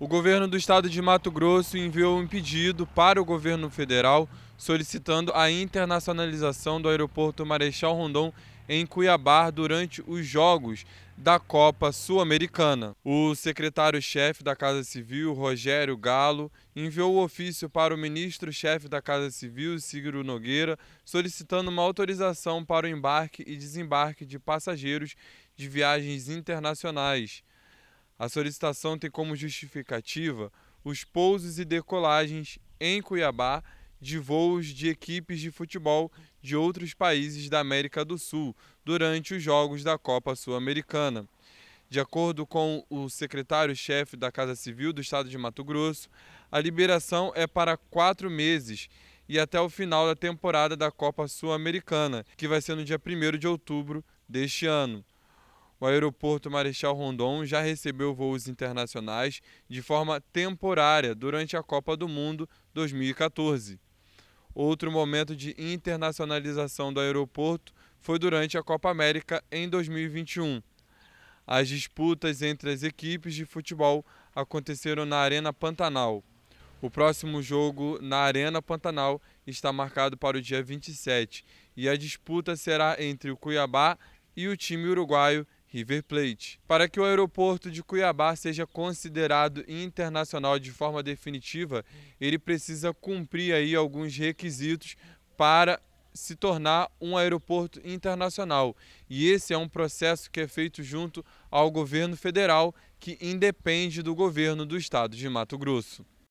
O governo do estado de Mato Grosso enviou um pedido para o governo federal solicitando a internacionalização do aeroporto Marechal Rondon em Cuiabá durante os Jogos da Copa Sul-Americana. O secretário-chefe da Casa Civil, Rogério Galo, enviou o ofício para o ministro-chefe da Casa Civil, Ciro Nogueira, solicitando uma autorização para o embarque e desembarque de passageiros de viagens internacionais. A solicitação tem como justificativa os pousos e decolagens em Cuiabá de voos de equipes de futebol de outros países da América do Sul durante os Jogos da Copa Sul-Americana. De acordo com o secretário-chefe da Casa Civil do Estado de Mato Grosso, a liberação é para quatro meses e até o final da temporada da Copa Sul-Americana, que vai ser no dia 1 de outubro deste ano o aeroporto Marechal Rondon já recebeu voos internacionais de forma temporária durante a Copa do Mundo 2014. Outro momento de internacionalização do aeroporto foi durante a Copa América em 2021. As disputas entre as equipes de futebol aconteceram na Arena Pantanal. O próximo jogo na Arena Pantanal está marcado para o dia 27 e a disputa será entre o Cuiabá e o time uruguaio River Plate. Para que o aeroporto de Cuiabá seja considerado internacional de forma definitiva, ele precisa cumprir aí alguns requisitos para se tornar um aeroporto internacional. E esse é um processo que é feito junto ao governo federal, que independe do governo do estado de Mato Grosso.